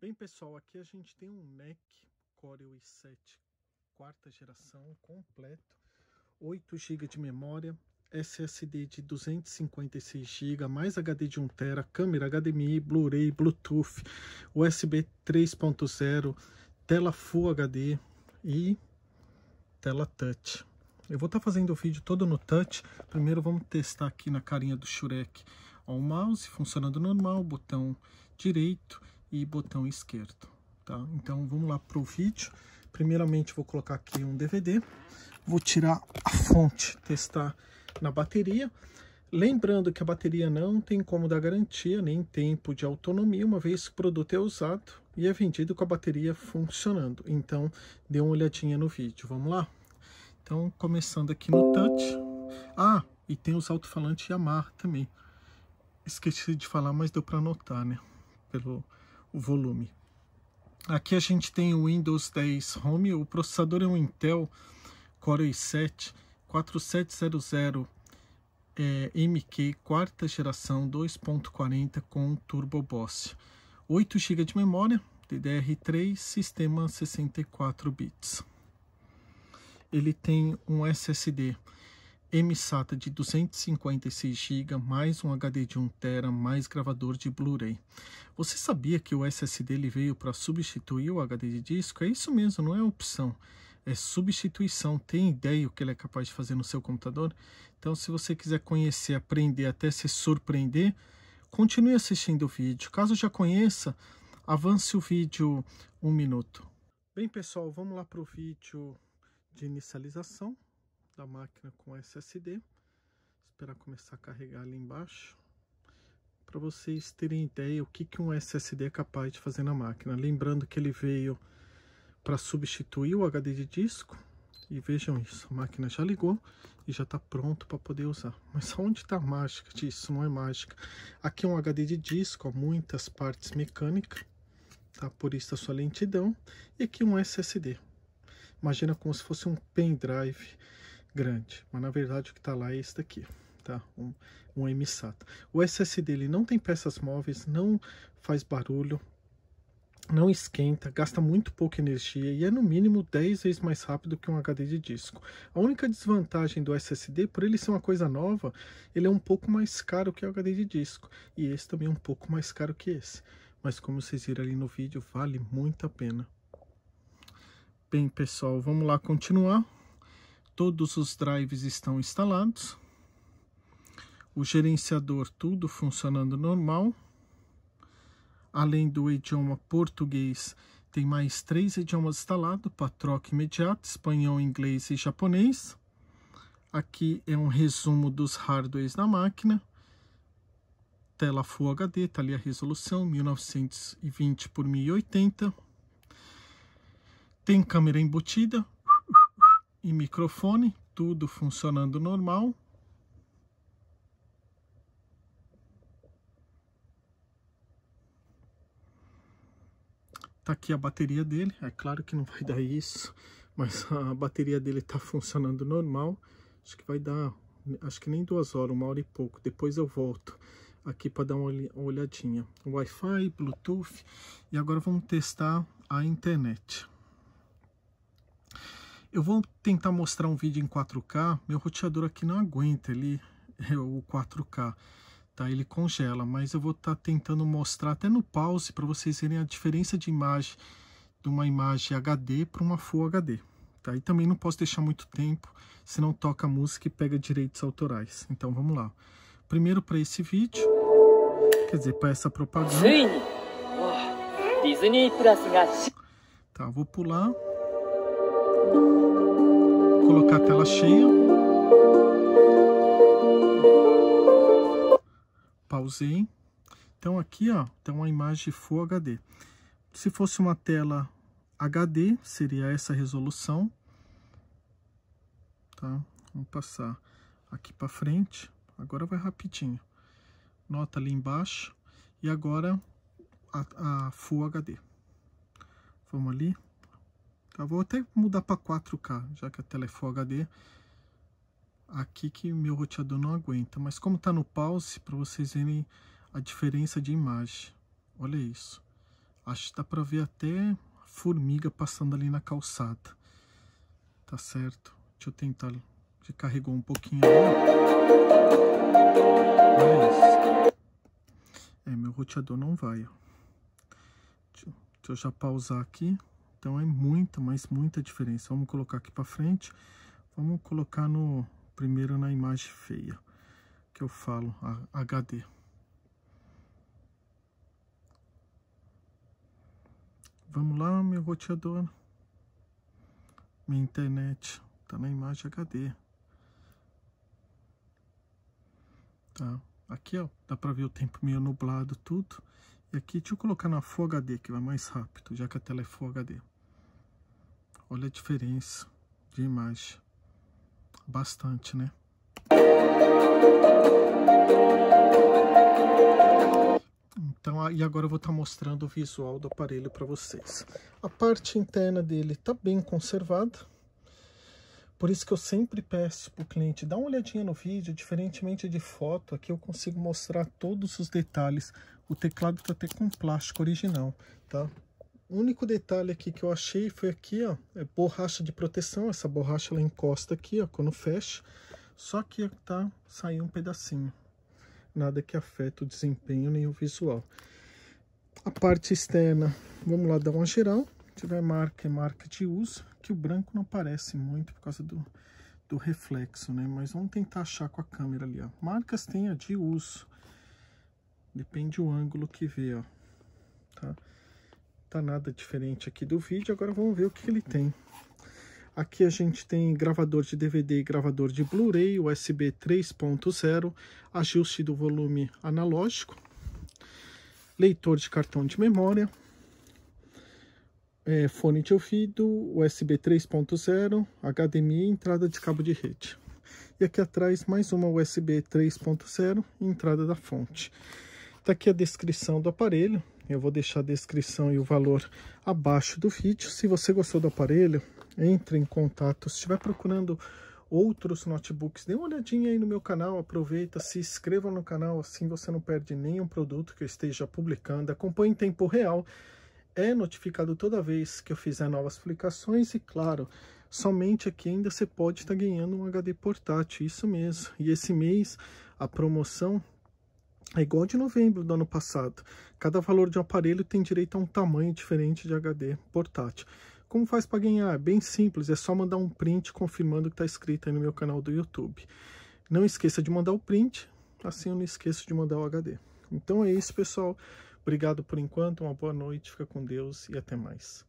Bem pessoal, aqui a gente tem um Mac Core i7 quarta geração completo, 8 GB de memória, SSD de 256 GB, mais HD de 1 TB, câmera HDMI, Blu-ray, Bluetooth, USB 3.0, tela Full HD e tela touch. Eu vou estar tá fazendo o vídeo todo no touch. Primeiro vamos testar aqui na carinha do Shurek. o mouse funcionando normal, botão direito e botão esquerdo, tá? Então vamos lá para o vídeo. Primeiramente vou colocar aqui um DVD, vou tirar a fonte, testar na bateria. Lembrando que a bateria não tem como dar garantia nem tempo de autonomia, uma vez que o produto é usado e é vendido com a bateria funcionando. Então, dê uma olhadinha no vídeo, vamos lá? Então, começando aqui no touch. Ah, e tem os alto-falantes Yamaha também. Esqueci de falar, mas deu para notar, né? Pelo, volume. Aqui a gente tem o Windows 10 Home, o processador é um Intel Core i7 4700 é, quarta geração 2.40 com Turbo Boss. 8 GB de memória, DDR3, sistema 64 bits. Ele tem um SSD MSATA de 256 GB, mais um HD de 1 TB, mais gravador de Blu-ray. Você sabia que o SSD ele veio para substituir o HD de disco? É isso mesmo, não é opção. É substituição. Tem ideia o que ele é capaz de fazer no seu computador? Então, se você quiser conhecer, aprender, até se surpreender, continue assistindo o vídeo. Caso já conheça, avance o vídeo um minuto. Bem, pessoal, vamos lá para o vídeo de inicialização da máquina com SSD. Esperar começar a carregar ali embaixo. Para vocês terem ideia o que, que um SSD é capaz de fazer na máquina. Lembrando que ele veio para substituir o HD de disco. E vejam isso, a máquina já ligou e já está pronto para poder usar. Mas onde está a mágica disso? Não é mágica. Aqui é um HD de disco, muitas partes mecânicas. Tá? Por isso a sua lentidão. E aqui um SSD. Imagina como se fosse um pendrive grande, mas na verdade o que está lá é esse daqui, tá? Um, um MSATA. O SSD ele não tem peças móveis, não faz barulho, não esquenta, gasta muito pouca energia e é no mínimo 10 vezes mais rápido que um HD de disco. A única desvantagem do SSD, por ele ser uma coisa nova, ele é um pouco mais caro que o HD de disco e esse também é um pouco mais caro que esse. Mas como vocês viram ali no vídeo, vale muito a pena. Bem pessoal, vamos lá continuar. Todos os drives estão instalados. O gerenciador tudo funcionando normal. Além do idioma português, tem mais três idiomas instalados para troca imediata, espanhol, inglês e japonês. Aqui é um resumo dos hardwares da máquina. Tela Full HD, está ali a resolução, 1920 por 1080. Tem câmera embutida, e microfone, tudo funcionando normal. Tá aqui a bateria dele, é claro que não vai dar isso, mas a bateria dele tá funcionando normal. Acho que vai dar, acho que nem duas horas, uma hora e pouco. Depois eu volto aqui para dar uma olhadinha. Wi-Fi, Bluetooth e agora vamos testar a internet. Eu vou tentar mostrar um vídeo em 4K, meu roteador aqui não aguenta ele, é o 4K, tá? ele congela, mas eu vou estar tá tentando mostrar até no pause para vocês verem a diferença de imagem de uma imagem HD para uma Full HD. Tá? E também não posso deixar muito tempo, senão toca música e pega direitos autorais. Então vamos lá. Primeiro para esse vídeo, quer dizer, para essa propaganda. Tá, vou pular colocar a tela cheia. Pausei. Então aqui, ó, tem uma imagem Full HD. Se fosse uma tela HD, seria essa resolução. Tá? Vamos passar aqui para frente. Agora vai rapidinho. Nota ali embaixo. E agora a, a Full HD. Vamos ali. Tá? vou até mudar para 4K, já que a tela é Full HD. Aqui que meu roteador não aguenta. Mas como tá no pause, para vocês verem a diferença de imagem. Olha isso. Acho que dá para ver até formiga passando ali na calçada. Tá certo. Deixa eu tentar. Já carregou um pouquinho ali. Olha isso. É, meu roteador não vai. Deixa eu já pausar aqui. Então é muita, mas muita diferença. Vamos colocar aqui para frente. Vamos colocar no primeiro na imagem feia, que eu falo, HD. Vamos lá, meu roteador. Minha internet tá na imagem HD. Tá? Aqui, ó, dá para ver o tempo meio nublado tudo. É e aqui deixa eu colocar na Full HD, que vai mais rápido, já que a tela é Full HD. Olha a diferença de imagem. Bastante, né? Então, e agora eu vou estar tá mostrando o visual do aparelho para vocês. A parte interna dele está bem conservada. Por isso que eu sempre peço para o cliente dar uma olhadinha no vídeo, diferentemente de foto, aqui eu consigo mostrar todos os detalhes o teclado tá até com plástico original, tá? O único detalhe aqui que eu achei foi aqui, ó, é borracha de proteção. Essa borracha ela encosta aqui, ó, quando fecha. Só que tá saindo um pedacinho. Nada que afeta o desempenho nem o visual. A parte externa, vamos lá dar uma geral. Se tiver marca, é marca de uso, que o branco não aparece muito por causa do, do reflexo, né? Mas vamos tentar achar com a câmera ali, ó. Marcas tem a de uso, Depende o ângulo que vê, ó. Tá? Tá nada diferente aqui do vídeo. Agora vamos ver o que, ele tem. Aqui a gente tem gravador de DVD e gravador de Blu-ray, USB 3.0, ajuste do volume analógico, leitor de cartão de memória, é, fone de ouvido, USB 3.0, HDMI e entrada de cabo de rede. E aqui atrás mais uma USB 3.0 entrada da fonte. Tá aqui a descrição do aparelho. Eu vou deixar a descrição e o valor abaixo do vídeo. Se você gostou do aparelho, entre em contato. Se estiver procurando outros notebooks, dê uma olhadinha aí no meu canal, aproveita, se inscreva no canal, assim você não perde nenhum produto que eu esteja publicando. Acompanhe em tempo real, é notificado toda vez que eu fizer novas publicações e, claro, somente aqui ainda você pode estar tá ganhando um HD portátil, isso mesmo. E esse mês a promoção é igual de novembro do ano passado. Cada valor de aparelho tem direito a um tamanho diferente de HD portátil. Como faz para ganhar? É bem simples, é só mandar um print confirmando que está escrito aí no meu canal do YouTube. Não esqueça de mandar o print, assim eu não esqueço de mandar o HD. Então é isso, pessoal. Obrigado por enquanto, uma boa noite, fica com Deus e até mais.